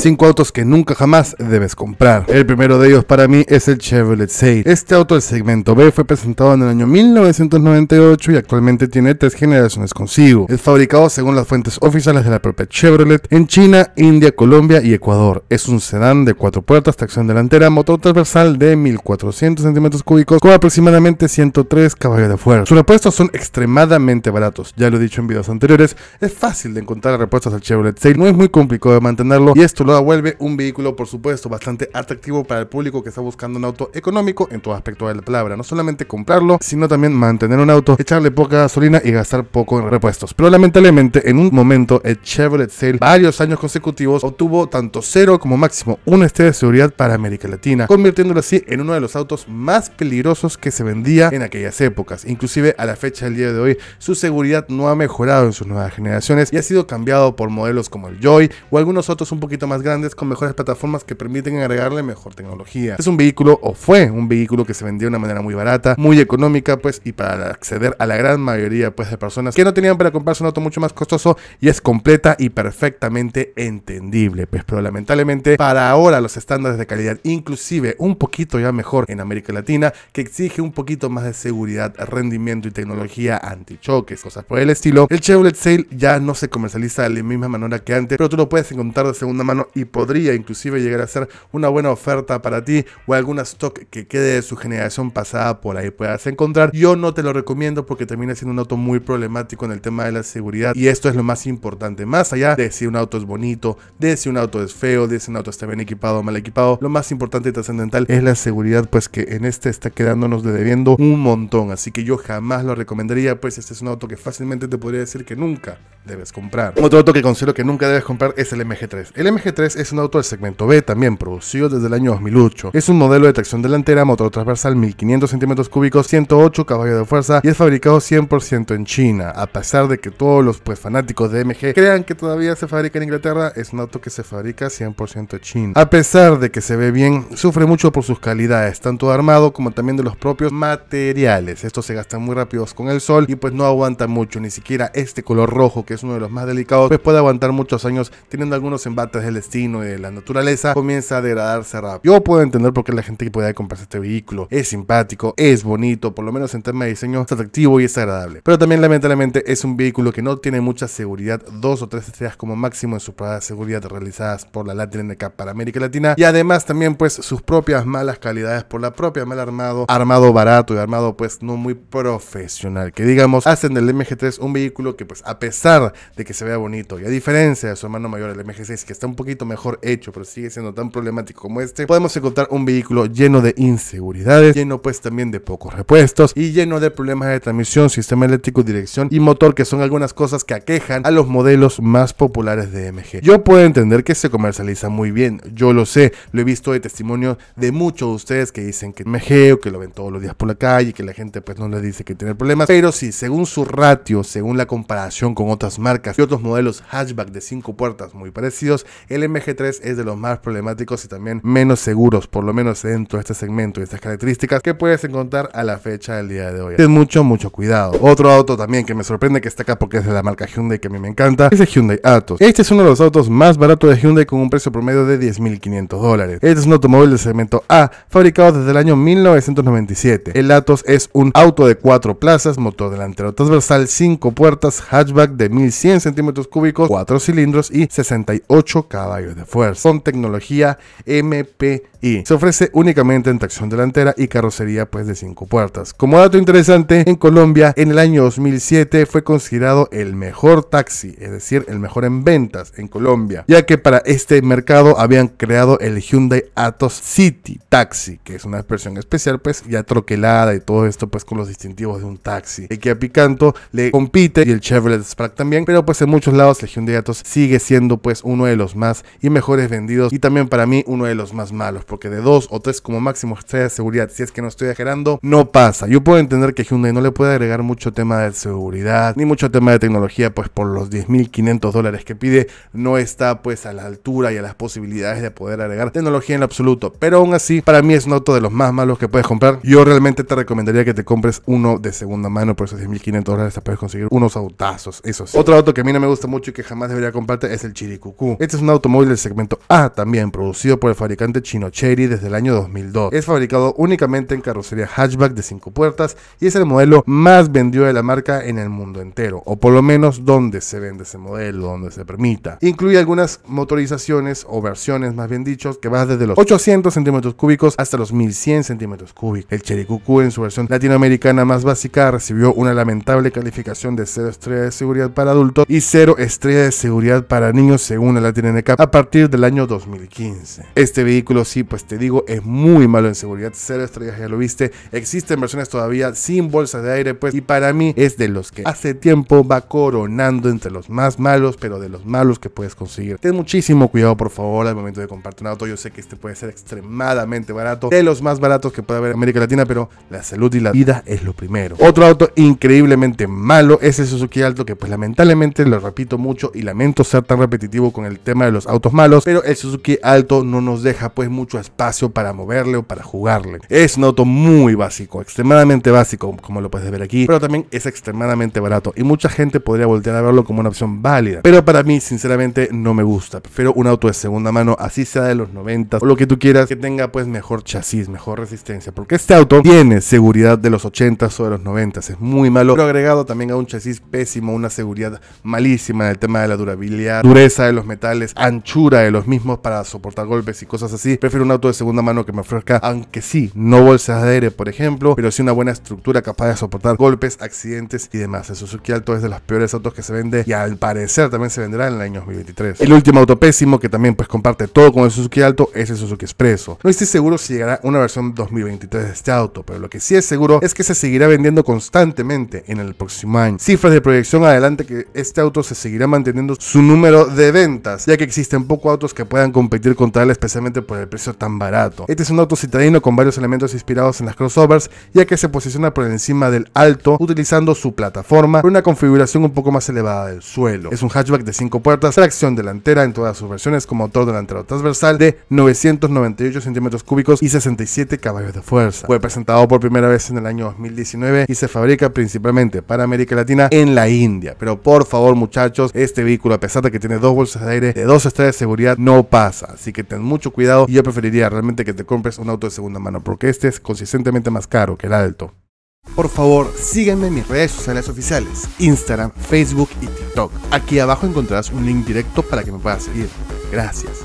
Cinco autos que nunca jamás debes comprar. El primero de ellos para mí es el Chevrolet 6 Este auto del segmento B fue presentado en el año 1998 y actualmente tiene tres generaciones consigo. Es fabricado según las fuentes oficiales de la propia Chevrolet en China, India, Colombia y Ecuador. Es un sedán de cuatro puertas, tracción delantera, motor transversal de 1400 centímetros cúbicos con aproximadamente 103 caballos de fuerza. Sus repuestos son extremadamente baratos. Ya lo he dicho en videos anteriores, es fácil de encontrar repuestos al Chevrolet 6 no es muy complicado de mantenerlo y esto vuelve un vehículo, por supuesto, bastante atractivo para el público que está buscando un auto económico en todo aspecto de la palabra. No solamente comprarlo, sino también mantener un auto, echarle poca gasolina y gastar poco en repuestos. Pero lamentablemente, en un momento, el Chevrolet sale varios años consecutivos, obtuvo tanto cero como máximo un estrés de seguridad para América Latina, convirtiéndolo así en uno de los autos más peligrosos que se vendía en aquellas épocas. Inclusive a la fecha del día de hoy, su seguridad no ha mejorado en sus nuevas generaciones y ha sido cambiado por modelos como el Joy o algunos otros un poquito más grandes con mejores plataformas que permiten agregarle mejor tecnología. Es un vehículo o fue un vehículo que se vendió de una manera muy barata, muy económica, pues, y para acceder a la gran mayoría pues, de personas que no tenían para comprarse un auto mucho más costoso y es completa y perfectamente entendible. Pues, pero lamentablemente para ahora los estándares de calidad, inclusive un poquito ya mejor en América Latina, que exige un poquito más de seguridad, rendimiento y tecnología antichoques, cosas por el estilo, el Chevrolet sale ya no se comercializa de la misma manera que antes, pero tú lo puedes encontrar de segunda mano y podría inclusive llegar a ser una buena oferta para ti o alguna stock que quede de su generación pasada por ahí puedas encontrar. Yo no te lo recomiendo porque termina siendo un auto muy problemático en el tema de la seguridad y esto es lo más importante. Más allá de si un auto es bonito, de si un auto es feo, de si un auto está bien equipado o mal equipado, lo más importante y trascendental es la seguridad pues que en este está quedándonos de debiendo un montón. Así que yo jamás lo recomendaría pues este es un auto que fácilmente te podría decir que nunca debes comprar. Otro auto que considero que nunca debes comprar es el MG3. El MG3 es un auto del segmento B también producido desde el año 2008. Es un modelo de tracción delantera, motor transversal 1500 centímetros cúbicos, 108 caballos de fuerza y es fabricado 100% en China. A pesar de que todos los pues, fanáticos de MG crean que todavía se fabrica en Inglaterra, es un auto que se fabrica 100% en China. A pesar de que se ve bien, sufre mucho por sus calidades, tanto armado como también de los propios materiales. Estos se gastan muy rápidos con el sol y pues no aguanta mucho, ni siquiera este color rojo que es uno de los más delicados, pues puede aguantar muchos años teniendo algunos embates del y de la naturaleza comienza a degradarse rápido. Yo puedo entender por qué la gente que puede comprarse este vehículo. Es simpático, es bonito, por lo menos en tema de diseño es atractivo y es agradable. Pero también lamentablemente es un vehículo que no tiene mucha seguridad, dos o tres estrellas como máximo en su pruebas seguridad realizadas por la Latin NK para América Latina y además también pues sus propias malas calidades por la propia mal armado, armado barato y armado pues no muy profesional, que digamos hacen del MG3 un vehículo que pues a pesar de que se vea bonito y a diferencia de su hermano mayor el MG6 que está un poquito mejor hecho, pero sigue siendo tan problemático como este, podemos encontrar un vehículo lleno de inseguridades, lleno pues también de pocos repuestos y lleno de problemas de transmisión, sistema eléctrico, dirección y motor, que son algunas cosas que aquejan a los modelos más populares de MG. Yo puedo entender que se comercializa muy bien, yo lo sé, lo he visto de testimonio de muchos de ustedes que dicen que MG o que lo ven todos los días por la calle, y que la gente pues no les dice que tiene problemas, pero si según su ratio, según la comparación con otras marcas y otros modelos hatchback de 5 puertas muy parecidos, el MG3 es de los más problemáticos y también menos seguros, por lo menos dentro de este segmento y estas características que puedes encontrar a la fecha del día de hoy. Ten mucho, mucho cuidado. Otro auto también que me sorprende que está acá porque es de la marca Hyundai que a mí me encanta es el Hyundai Atos. Este es uno de los autos más baratos de Hyundai con un precio promedio de 10.500 dólares. Este es un automóvil de segmento A, fabricado desde el año 1997. El Atos es un auto de cuatro plazas, motor delantero transversal, 5 puertas, hatchback de 1.100 centímetros cúbicos, 4 cilindros y 68 caballos de fuerza con tecnología MPI. Se ofrece únicamente en tracción delantera y carrocería pues de cinco puertas. Como dato interesante, en Colombia en el año 2007 fue considerado el mejor taxi, es decir, el mejor en ventas en Colombia, ya que para este mercado habían creado el Hyundai Atos City Taxi, que es una expresión especial pues ya troquelada y todo esto pues con los distintivos de un taxi. El Kia Picanto le compite y el Chevrolet Spark también, pero pues en muchos lados el Hyundai Atos sigue siendo pues uno de los más y mejores vendidos y también para mí uno de los más malos, porque de dos o tres como máximo estrellas de seguridad, si es que no estoy exagerando, no pasa. Yo puedo entender que Hyundai no le puede agregar mucho tema de seguridad ni mucho tema de tecnología, pues por los 10.500 dólares que pide no está pues a la altura y a las posibilidades de poder agregar tecnología en absoluto, pero aún así para mí es un auto de los más malos que puedes comprar. Yo realmente te recomendaría que te compres uno de segunda mano por esos 10.500 dólares, te puedes conseguir unos autazos, eso sí. Otro auto que a mí no me gusta mucho y que jamás debería comprarte es el Chiricucú. Este es un auto móvil del segmento A también, producido por el fabricante chino Chery desde el año 2002. Es fabricado únicamente en carrocería hatchback de 5 puertas y es el modelo más vendido de la marca en el mundo entero, o por lo menos donde se vende ese modelo, donde se permita. Incluye algunas motorizaciones o versiones, más bien dicho, que van desde los 800 centímetros cúbicos hasta los 1100 centímetros cúbicos. El Chery QQ en su versión latinoamericana más básica recibió una lamentable calificación de 0 estrella de seguridad para adultos y 0 estrella de seguridad para niños según la LatinNK a partir del año 2015. Este vehículo, sí, pues te digo, es muy malo en seguridad, cero estrellas, ya lo viste. Existen versiones todavía sin bolsas de aire, pues, y para mí es de los que hace tiempo va coronando entre los más malos, pero de los malos que puedes conseguir. Ten muchísimo cuidado, por favor, al momento de compartir un auto. Yo sé que este puede ser extremadamente barato, de los más baratos que puede haber en América Latina, pero la salud y la vida es lo primero. Otro auto increíblemente malo es el Suzuki Alto, que pues lamentablemente lo repito mucho y lamento ser tan repetitivo con el tema de los autos malos, pero el Suzuki Alto no nos deja pues mucho espacio para moverle o para jugarle. Es un auto muy básico, extremadamente básico, como lo puedes ver aquí, pero también es extremadamente barato y mucha gente podría voltear a verlo como una opción válida. Pero para mí, sinceramente, no me gusta. Prefiero un auto de segunda mano, así sea de los 90 o lo que tú quieras, que tenga pues mejor chasis, mejor resistencia, porque este auto tiene seguridad de los 80 s o de los 90 s es muy malo, pero agregado también a un chasis pésimo, una seguridad malísima en el tema de la durabilidad, dureza de los metales, de los mismos para soportar golpes y cosas así. Prefiero un auto de segunda mano que me ofrezca, aunque sí, no bolsas de aire, por ejemplo, pero sí una buena estructura capaz de soportar golpes, accidentes y demás. El Suzuki Alto es de los peores autos que se vende y al parecer también se vendrá en el año 2023. El último auto pésimo que también pues comparte todo con el Suzuki Alto es el Suzuki Expresso. No estoy seguro si llegará una versión 2023 de este auto, pero lo que sí es seguro es que se seguirá vendiendo constantemente en el próximo año. Cifras de proyección adelante que este auto se seguirá manteniendo su número de ventas, ya que existe existen poco autos que puedan competir contra él, especialmente por el precio tan barato. Este es un auto citadino con varios elementos inspirados en las crossovers, ya que se posiciona por encima del alto, utilizando su plataforma con una configuración un poco más elevada del suelo. Es un hatchback de 5 puertas, tracción delantera en todas sus versiones, con motor delantero transversal de 998 centímetros cúbicos y 67 caballos de fuerza. Fue presentado por primera vez en el año 2019 y se fabrica principalmente para América Latina en la India. Pero por favor, muchachos, este vehículo, a pesar de que tiene dos bolsas de aire de 12 de seguridad no pasa. Así que ten mucho cuidado y yo preferiría realmente que te compres un auto de segunda mano porque este es consistentemente más caro que el alto. Por favor, sígueme en mis redes sociales oficiales, Instagram, Facebook y TikTok. Aquí abajo encontrarás un link directo para que me puedas seguir. Gracias.